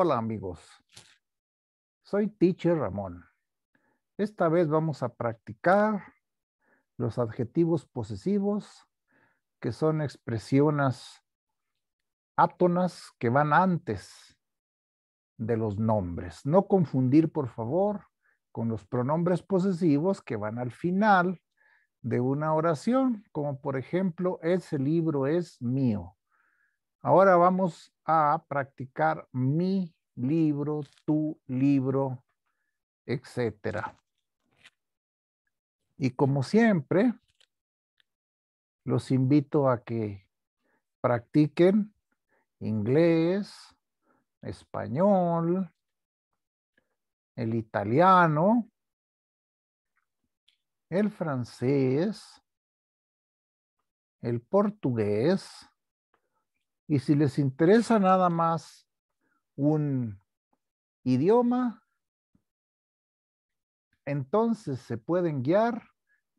Hola amigos, soy Teacher Ramón. Esta vez vamos a practicar los adjetivos posesivos, que son expresiones átonas que van antes de los nombres. No confundir, por favor, con los pronombres posesivos que van al final de una oración, como por ejemplo, ese libro es mío. Ahora vamos a practicar mi libro, tu libro, etcétera. Y como siempre, los invito a que practiquen inglés, español, el italiano, el francés, el portugués, y si les interesa nada más un idioma, entonces se pueden guiar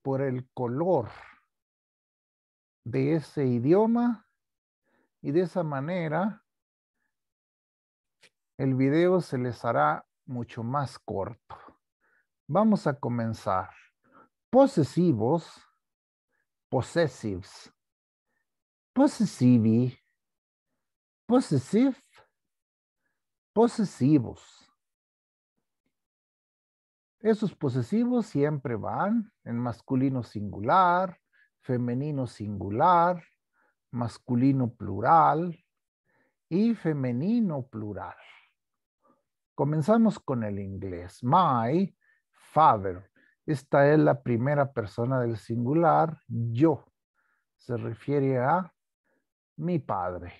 por el color de ese idioma y de esa manera el video se les hará mucho más corto. Vamos a comenzar. Posesivos, possessives, POSESIVI posesivos. Esos posesivos siempre van en masculino singular, femenino singular, masculino plural y femenino plural. Comenzamos con el inglés. My father. Esta es la primera persona del singular. Yo. Se refiere a mi padre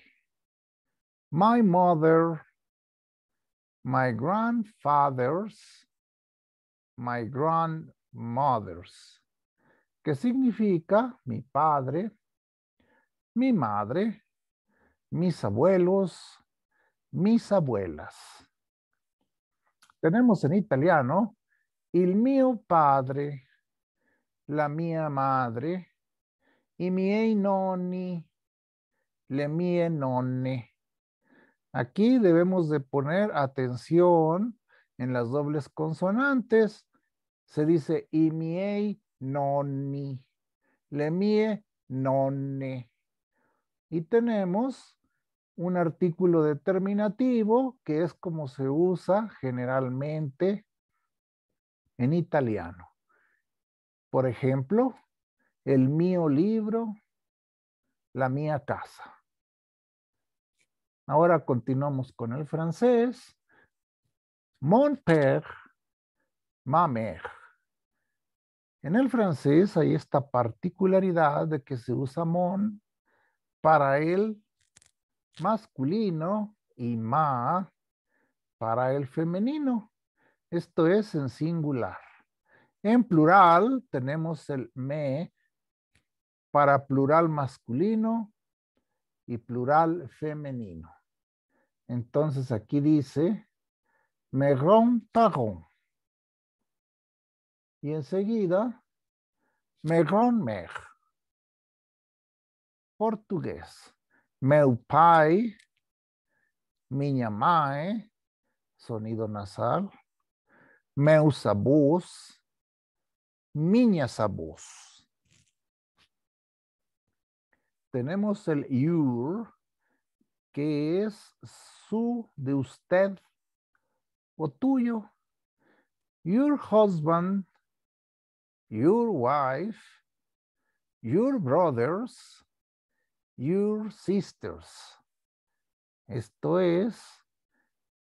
my mother, my grandfathers, my grandmothers, que significa mi padre, mi madre, mis abuelos, mis abuelas. Tenemos en italiano il mio padre, la mia madre, i miei nonni, le mie nonne. Aquí debemos de poner atención en las dobles consonantes. Se dice I le nonni, non nonne. Y tenemos un artículo determinativo que es como se usa generalmente en italiano. Por ejemplo, el mío libro, la mía casa. Ahora continuamos con el francés. Mon père, ma mère. En el francés hay esta particularidad de que se usa mon para el masculino y ma para el femenino. Esto es en singular. En plural tenemos el me para plural masculino y plural femenino. Entonces aquí dice Merón Taron. Y enseguida Merón Mer. Portugués. Meu pai, miña mae, sonido nasal. Meu sabús. miña Tenemos el your que es su, de usted o tuyo. Your husband, your wife, your brothers, your sisters. Esto es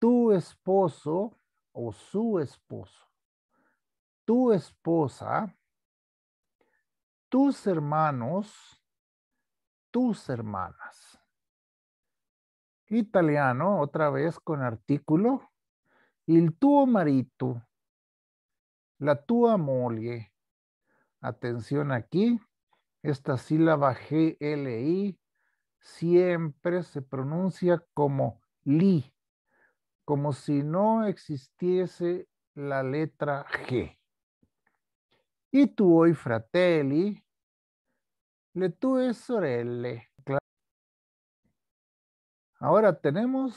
tu esposo o su esposo, tu esposa, tus hermanos, tus hermanas italiano, otra vez con artículo. Il tuo marito, la tua moglie. Atención aquí, esta sílaba GLI siempre se pronuncia como li, como si no existiese la letra G. Y tu hoy, fratelli, le tue sorelle. Ahora tenemos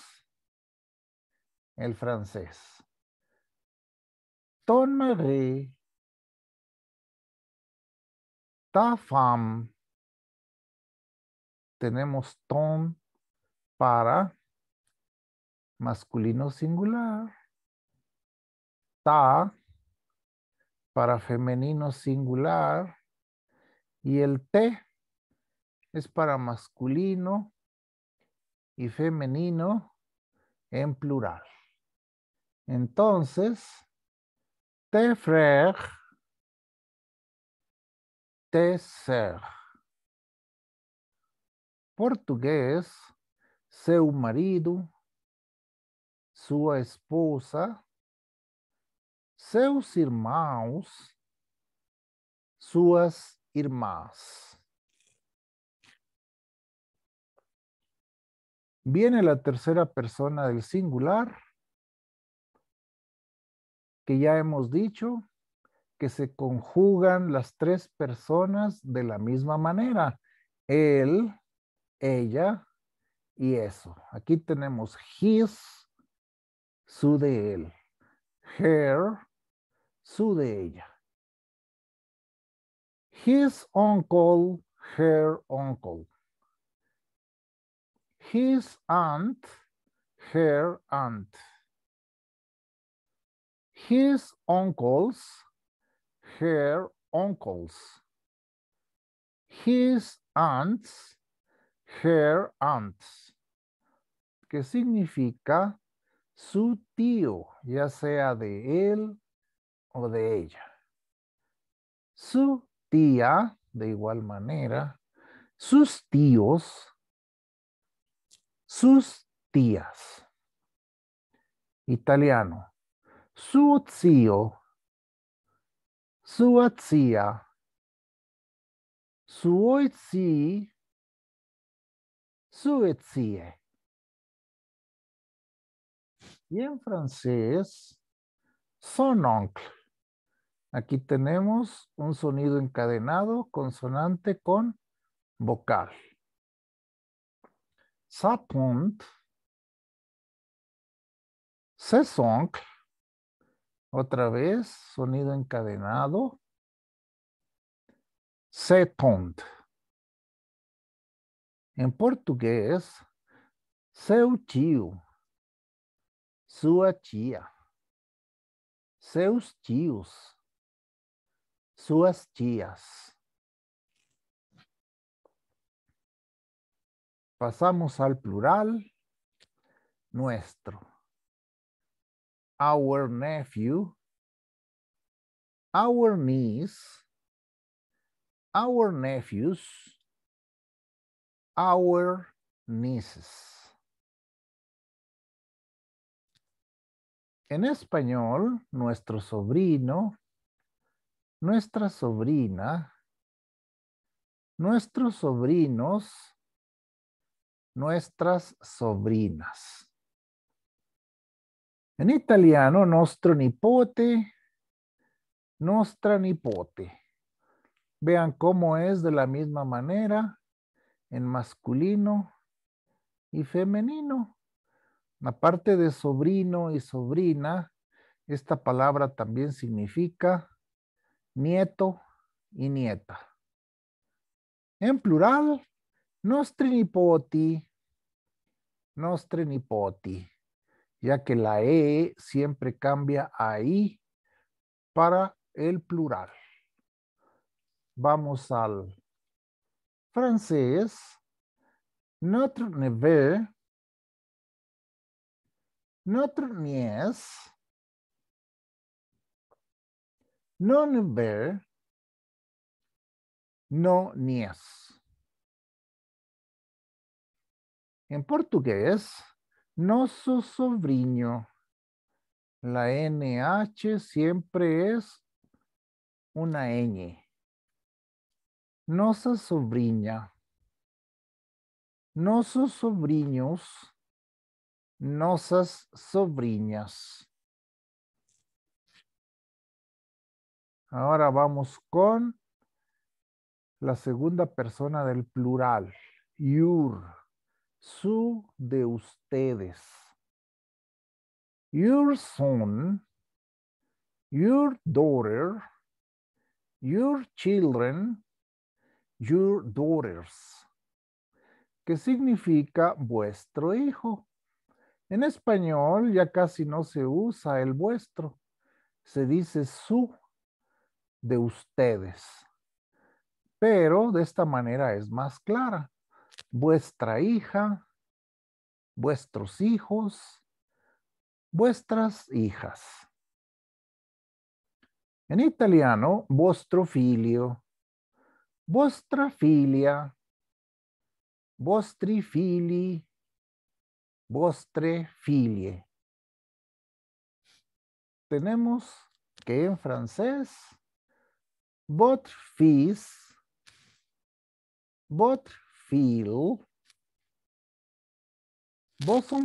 el francés. Ton Marie ta femme. Tenemos ton para masculino singular. Ta para femenino singular. Y el te es para masculino y femenino en plural. Entonces, te frères, te ser. Português, seu marido, sua esposa, seus irmãos, suas irmãs. Viene la tercera persona del singular, que ya hemos dicho que se conjugan las tres personas de la misma manera. Él, ella y eso. Aquí tenemos his, su de él. Her, su de ella. His uncle, her uncle his aunt, her aunt. His uncles, her uncles. His aunts, her aunts. Que significa su tío, ya sea de él o de ella. Su tía, de igual manera. Sus tíos, sus tías. Italiano. Su zio, Su zia, Su zii, Su Y en francés, son oncle. Aquí tenemos un sonido encadenado, consonante con vocal. Sapont, Se otra vez, sonido encadenado, Sepond. En portugués. seu tio, sua tia, seus tios, suas tias. Pasamos al plural. Nuestro. Our nephew. Our niece. Our nephews. Our nieces. En español, nuestro sobrino, nuestra sobrina, nuestros sobrinos, nuestras sobrinas. En italiano, nostro nipote, nostra nipote. Vean cómo es de la misma manera en masculino y femenino. La parte de sobrino y sobrina, esta palabra también significa nieto y nieta. En plural, nostri nipoti, nostri nipoti, ya que la E siempre cambia a I para el plural. Vamos al francés. Notre neveu, notre nièce, non neveu, no nièce. En portugués, nosso sobrinho. La NH siempre es una N. Nossa sobrinha. Nosos sobrinhos. Nosas sobrinhas. Ahora vamos con la segunda persona del plural. Your su de ustedes. Your son, your daughter, your children, your daughters, que significa vuestro hijo. En español ya casi no se usa el vuestro, se dice su de ustedes, pero de esta manera es más clara vuestra hija, vuestros hijos, vuestras hijas. En italiano, vuestro filio, vuestra filia, vostri figli, vostre filie. Tenemos que en francés, votre fils, votre feel,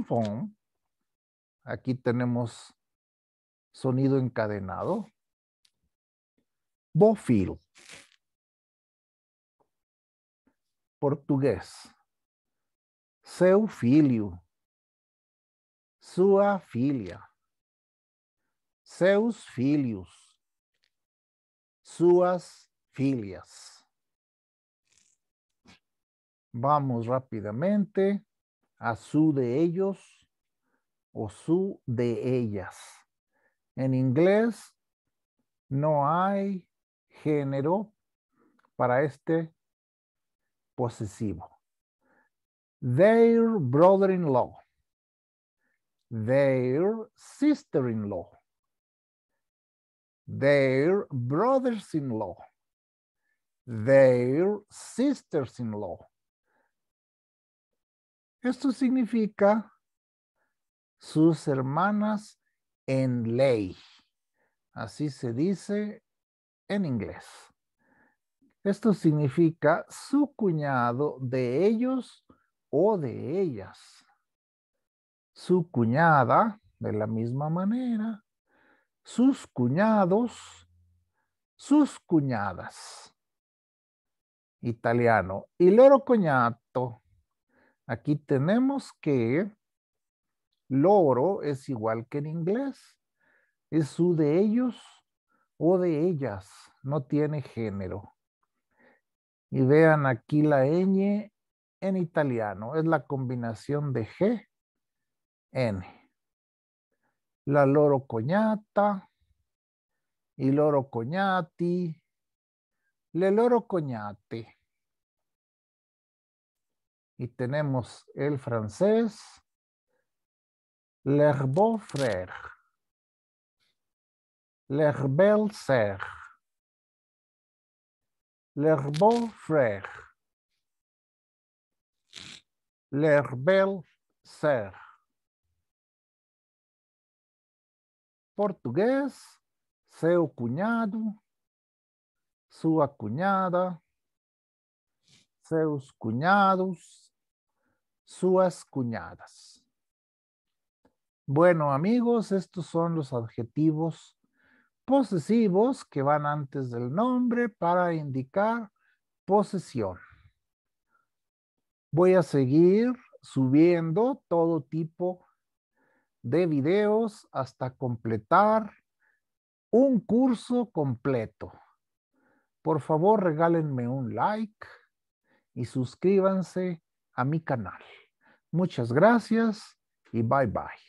son Aquí tenemos sonido encadenado. fil, Portugués. Seu filio. Sua filia. Seus filhos. Suas filias. Vamos rápidamente a su de ellos o su de ellas. En inglés no hay género para este posesivo. Their brother-in-law. Their sister-in-law. Their brothers-in-law. Their sisters-in-law. Esto significa sus hermanas en ley. Así se dice en inglés. Esto significa su cuñado de ellos o de ellas. Su cuñada, de la misma manera, sus cuñados, sus cuñadas. Italiano. y loro cognato, Aquí tenemos que loro es igual que en inglés. Es su de ellos o de ellas. No tiene género. Y vean aquí la ñ en italiano. Es la combinación de G, N. La loro coñata y loro coñati. Le loro coñate. Y tenemos el francés. Le beau-frère. Le belle-sœur. Le beau-frère. Le belle Portugués, seu cuñado. sua cunhada, seus cuñados, suas cuñadas. Bueno, amigos, estos son los adjetivos posesivos que van antes del nombre para indicar posesión. Voy a seguir subiendo todo tipo de videos hasta completar un curso completo. Por favor, regálenme un like y suscríbanse a mi canal. Muchas gracias y bye bye.